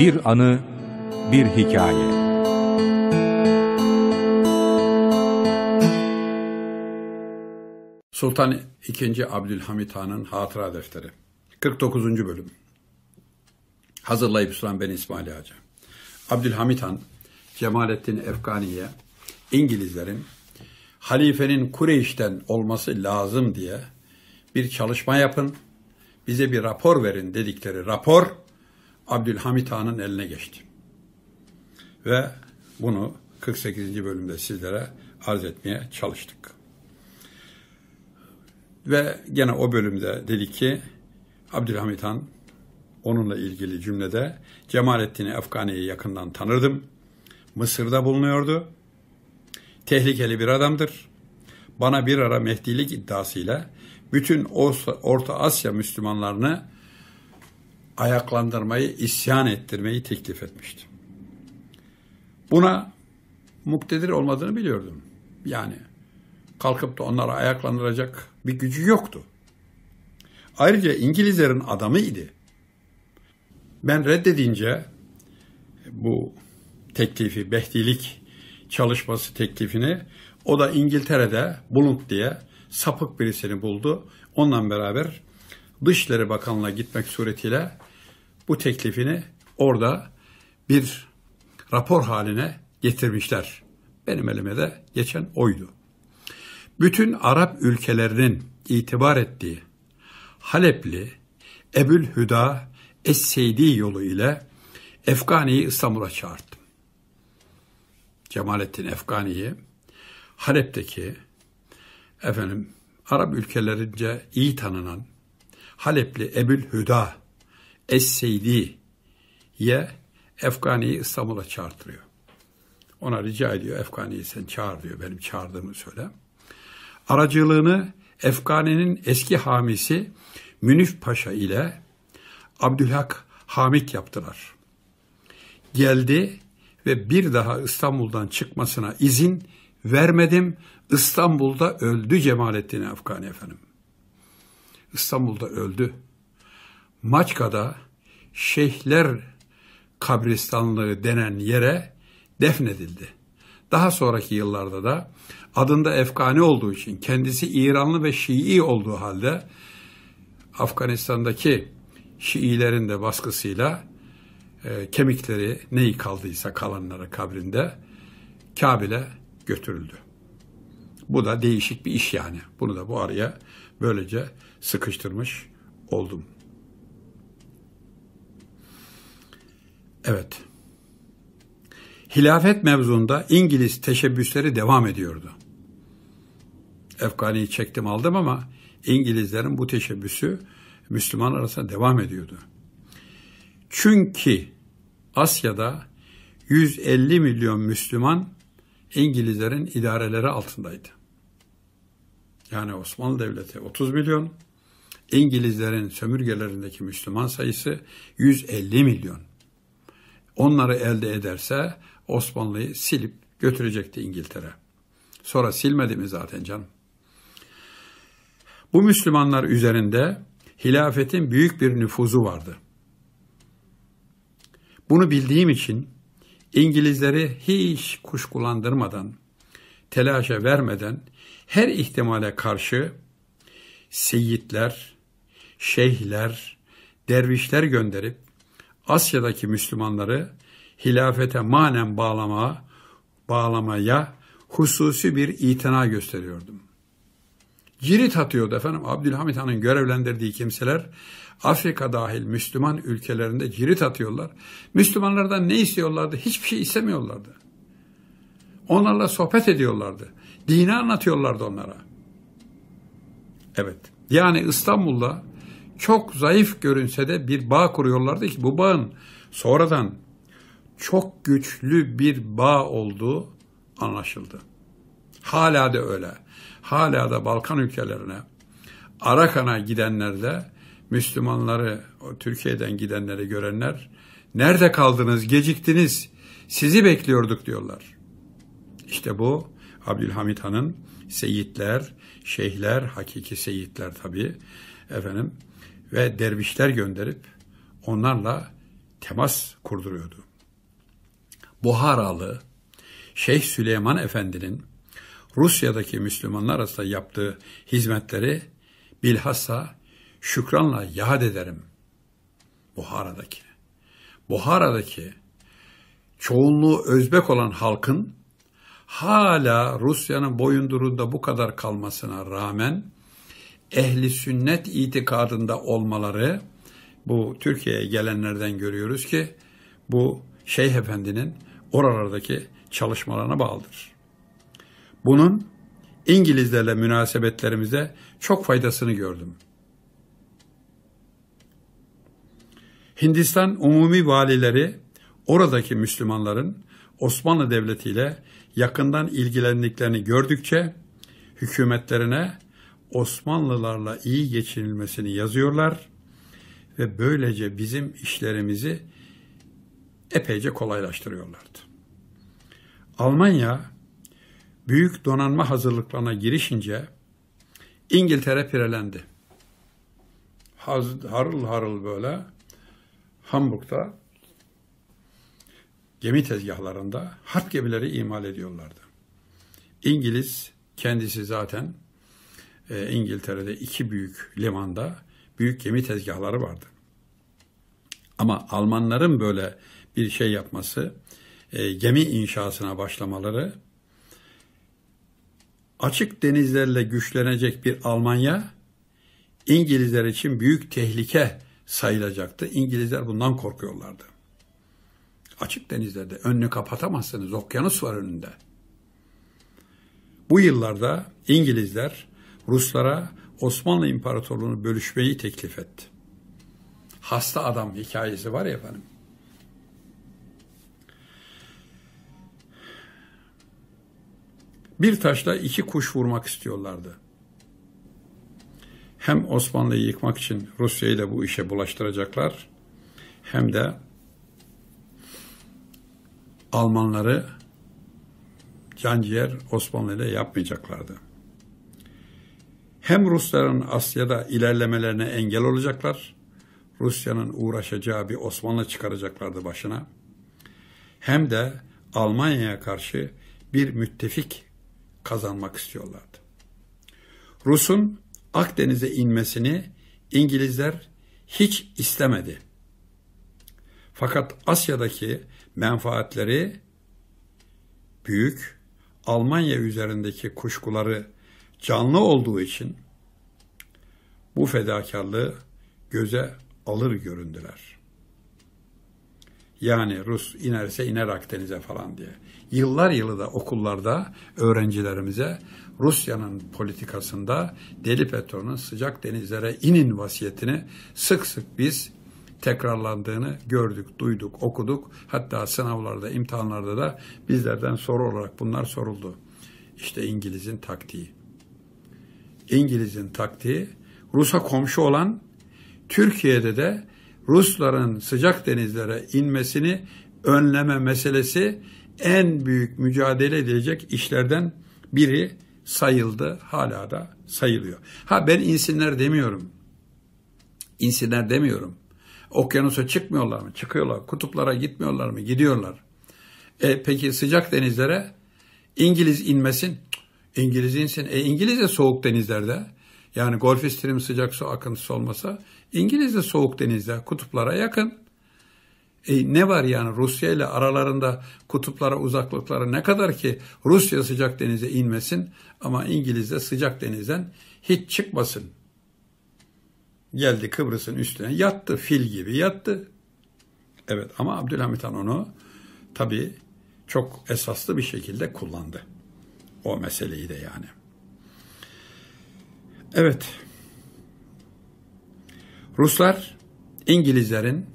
Bir anı, bir hikaye. Sultan II. Abdülhamit Han'ın Hatıra Defteri 49. Bölüm Hazırlayıp sunan ben İsmail Hacı. Abdülhamit Han, Cemalettin Efkani'ye İngilizlerin halifenin Kureyş'ten olması lazım diye bir çalışma yapın, bize bir rapor verin dedikleri rapor Abdülhamit Han'ın eline geçti. Ve bunu 48. bölümde sizlere arz etmeye çalıştık. Ve gene o bölümde dedi ki Abdülhamit Han onunla ilgili cümlede Cemalettin Efkani'yi yakından tanırdım. Mısır'da bulunuyordu. Tehlikeli bir adamdır. Bana bir ara mehdilik iddiasıyla bütün Orta Asya Müslümanlarını ayaklandırmayı, isyan ettirmeyi teklif etmişti. Buna muktedir olmadığını biliyordum. Yani kalkıp da onlara ayaklandıracak bir gücü yoktu. Ayrıca İngilizlerin adamı idi. Ben reddedince bu teklifi, Behdilik çalışması teklifini o da İngiltere'de Blunt diye sapık birisini buldu. Onunla beraber Dışişleri Bakanlığı'na gitmek suretiyle bu teklifini orada bir rapor haline getirmişler. Benim elime de geçen oydu. Bütün Arap ülkelerinin itibar ettiği Halepli Ebu'l Hüda Es-Seydi yolu ile Efgani'yi İstanbul'a çağırdım. Cemalettin Efgani'yi Halep'teki efendim Arap ülkelerince iyi tanınan Halepli Ebu'l Hüda Es-Seydi'ye Efgani'yi İstanbul'a çağırtırıyor. Ona rica ediyor Efgani'yi sen çağır diyor benim çağırdığımı söyle. Aracılığını Efgani'nin eski hamisi Münif Paşa ile Abdülhak Hamit yaptılar. Geldi ve bir daha İstanbul'dan çıkmasına izin vermedim. İstanbul'da öldü Cemalettin Afgani efendim. İstanbul'da öldü. Maçka'da Şeyhler Kabristanlığı denen yere defnedildi. Daha sonraki yıllarda da adında Efgani olduğu için kendisi İranlı ve Şii olduğu halde Afganistan'daki Şiilerin de baskısıyla e, kemikleri neyi kaldıysa kalanlara kabrinde Kabil'e götürüldü. Bu da değişik bir iş yani. Bunu da bu araya böylece sıkıştırmış oldum. Evet. Hilafet mevzunda İngiliz teşebbüsleri devam ediyordu. Efgani'yi çektim aldım ama İngilizlerin bu teşebbüsü Müslüman arasında devam ediyordu. Çünkü Asya'da 150 milyon Müslüman İngilizlerin idareleri altındaydı. Yani Osmanlı Devleti 30 milyon, İngilizlerin sömürgelerindeki Müslüman sayısı 150 milyon onları elde ederse Osmanlı'yı silip götürecekti İngiltere. Sonra silmedi mi zaten canım? Bu Müslümanlar üzerinde hilafetin büyük bir nüfuzu vardı. Bunu bildiğim için İngilizleri hiç kuşkulandırmadan, telaşa vermeden her ihtimale karşı seyitler, şeyhler, dervişler gönderip Asya'daki Müslümanları hilafete manen bağlama, bağlamaya hususi bir itina gösteriyordum. Cirit atıyordu efendim. Abdülhamit Han'ın görevlendirdiği kimseler Afrika dahil Müslüman ülkelerinde cirit atıyorlar. Müslümanlardan ne istiyorlardı? Hiçbir şey istemiyorlardı. Onlarla sohbet ediyorlardı. Dini anlatıyorlardı onlara. Evet. Yani İstanbul'da çok zayıf görünse de bir bağ kuruyorlardı ki bu bağın sonradan çok güçlü bir bağ olduğu anlaşıldı. Hala da öyle. Hala da Balkan ülkelerine, Arakan'a gidenlerde Müslümanları, Türkiye'den gidenleri görenler, nerede kaldınız, geciktiniz, sizi bekliyorduk diyorlar. İşte bu Abdülhamit Han'ın seyitler, şeyhler, hakiki seyitler tabii, efendim ve dervişler gönderip onlarla temas kurduruyordu. Buharalı Şeyh Süleyman Efendi'nin Rusya'daki Müslümanlar arasında yaptığı hizmetleri bilhassa şükranla yad ederim Buhara'daki. Buhara'daki çoğunluğu Özbek olan halkın hala Rusya'nın boyundurunda bu kadar kalmasına rağmen ehli sünnet itikadında olmaları bu Türkiye'ye gelenlerden görüyoruz ki bu Şeyh Efendi'nin oralardaki çalışmalarına bağlıdır. Bunun İngilizlerle münasebetlerimizde çok faydasını gördüm. Hindistan umumi valileri oradaki Müslümanların Osmanlı Devleti ile yakından ilgilendiklerini gördükçe hükümetlerine Osmanlılarla iyi geçinilmesini yazıyorlar ve böylece bizim işlerimizi epeyce kolaylaştırıyorlardı. Almanya büyük donanma hazırlıklarına girişince İngiltere pirelendi. Haz, harıl harıl böyle Hamburg'da gemi tezgahlarında harp gemileri imal ediyorlardı. İngiliz kendisi zaten ee, İngiltere'de iki büyük limanda büyük gemi tezgahları vardı. Ama Almanların böyle bir şey yapması, e, gemi inşasına başlamaları açık denizlerle güçlenecek bir Almanya İngilizler için büyük tehlike sayılacaktı. İngilizler bundan korkuyorlardı. Açık denizlerde önünü kapatamazsınız. Okyanus var önünde. Bu yıllarda İngilizler Ruslara Osmanlı İmparatorluğunu bölüşmeyi teklif etti. Hasta adam hikayesi var ya efendim. Bir taşla iki kuş vurmak istiyorlardı. Hem Osmanlı'yı yıkmak için Rusya'yı da bu işe bulaştıracaklar hem de Almanları can ciğer Osmanlı ile yapmayacaklardı hem Rusların Asya'da ilerlemelerine engel olacaklar, Rusya'nın uğraşacağı bir Osmanlı çıkaracaklardı başına, hem de Almanya'ya karşı bir müttefik kazanmak istiyorlardı. Rus'un Akdeniz'e inmesini İngilizler hiç istemedi. Fakat Asya'daki menfaatleri büyük, Almanya üzerindeki kuşkuları canlı olduğu için bu fedakarlığı göze alır göründüler. Yani Rus inerse iner Akdeniz'e falan diye. Yıllar yılı da okullarda öğrencilerimize Rusya'nın politikasında Deli Petro'nun sıcak denizlere inin vasiyetini sık sık biz tekrarlandığını gördük, duyduk, okuduk. Hatta sınavlarda, imtihanlarda da bizlerden soru olarak bunlar soruldu. İşte İngiliz'in taktiği. İngiliz'in taktiği Rus'a komşu olan Türkiye'de de Rusların sıcak denizlere inmesini önleme meselesi en büyük mücadele edilecek işlerden biri sayıldı. Hala da sayılıyor. Ha ben insinler demiyorum. İnsinler demiyorum. Okyanusa çıkmıyorlar mı? Çıkıyorlar. Kutuplara gitmiyorlar mı? Gidiyorlar. E peki sıcak denizlere İngiliz inmesin. İngiliz insin. E İngiliz de soğuk denizlerde. Yani Golf Stream sıcak su akıntısı olmasa İngiliz de soğuk denizde kutuplara yakın. E ne var yani Rusya ile aralarında kutuplara uzaklıkları ne kadar ki Rusya sıcak denize inmesin ama İngiliz de sıcak denizden hiç çıkmasın. Geldi Kıbrıs'ın üstüne yattı fil gibi yattı. Evet ama Abdülhamit Han onu tabii çok esaslı bir şekilde kullandı. O meseleyi de yani. Evet. Ruslar İngilizlerin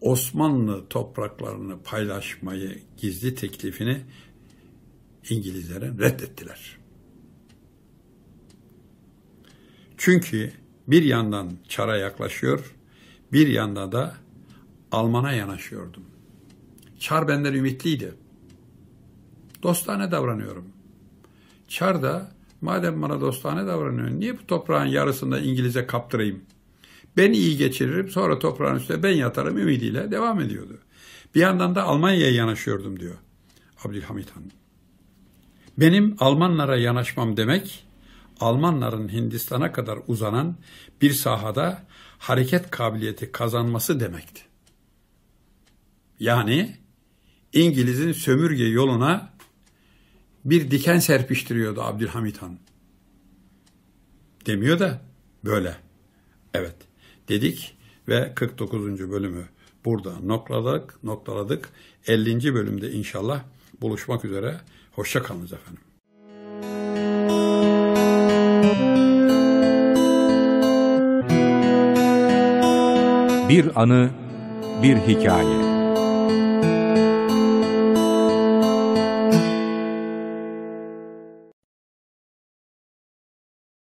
Osmanlı topraklarını paylaşmayı gizli teklifini İngilizlere reddettiler. Çünkü bir yandan çara yaklaşıyor, bir yanda da Alman'a yanaşıyordum. Çar benden ümitliydi. Dostane davranıyorum. Çar da madem bana dostane davranıyorsun niye bu toprağın yarısında İngiliz'e kaptırayım? Ben iyi geçiririm sonra toprağın üstüne ben yatarım ümidiyle devam ediyordu. Bir yandan da Almanya'ya yanaşıyordum diyor Abdülhamit Han. Benim Almanlara yanaşmam demek Almanların Hindistan'a kadar uzanan bir sahada hareket kabiliyeti kazanması demekti. Yani İngiliz'in sömürge yoluna bir diken serpiştiriyordu Abdülhamit Han. Demiyor da böyle. Evet dedik ve 49. bölümü burada noktaladık, noktaladık. 50. bölümde inşallah buluşmak üzere. Hoşçakalınız efendim. Bir anı, bir hikaye.